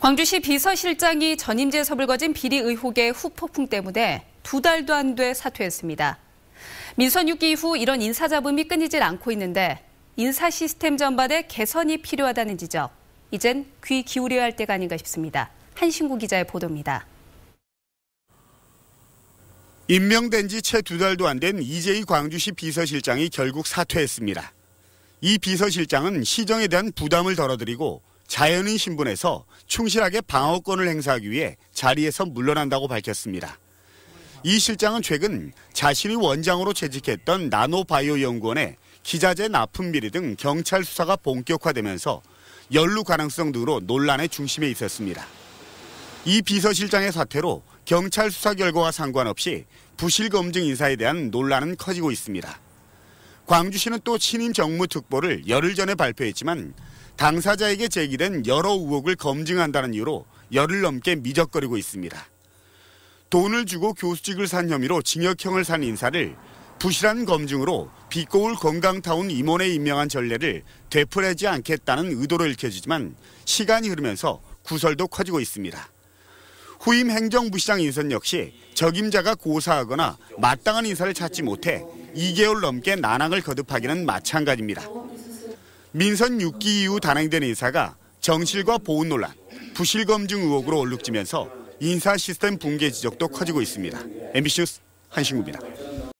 광주시 비서실장이 전임제에 서불거진 비리 의혹의 후폭풍 때문에 두 달도 안 돼 사퇴했습니다. 민선 6기 이후 이런 인사 잡음이 끊이질 않고 있는데 인사 시스템 전반에 개선이 필요하다는 지적. 이젠 귀 기울여야 할 때가 아닌가 싶습니다. 한신구 기자의 보도입니다. 임명된 지 채 두 달도 안 된 이재희 광주시 비서실장이 결국 사퇴했습니다. 이 비서실장은 시정에 대한 부담을 덜어드리고 자연인 신분에서 충실하게 방어권을 행사하기 위해 자리에서 물러난다고 밝혔습니다. 이 실장은 최근 자신이 원장으로 재직했던 나노바이오 연구원의 기자재 납품 비리 등 경찰 수사가 본격화되면서 연루 가능성 등으로 논란의 중심에 있었습니다. 이 비서실장의 사태로 경찰 수사 결과와 상관없이 부실 검증 인사에 대한 논란은 커지고 있습니다. 광주시는 또 신임 정무특보를 열흘 전에 발표했지만 당사자에게 제기된 여러 의혹을 검증한다는 이유로 열흘 넘게 미적거리고 있습니다. 돈을 주고 교수직을 산 혐의로 징역형을 산 인사를 부실한 검증으로 비꼬울 건강타운 임원에 임명한 전례를 되풀이하지 않겠다는 의도로 읽혀지지만 시간이 흐르면서 구설도 커지고 있습니다. 후임 행정부시장 인선 역시 적임자가 고사하거나 마땅한 인사를 찾지 못해 2개월 넘게 난항을 거듭하기는 마찬가지입니다. 민선 6기 이후 단행된 인사가 정실과 보훈 논란, 부실 검증 의혹으로 얼룩지면서 인사 시스템 붕괴 지적도 커지고 있습니다. MBC 뉴스 한신구입니다.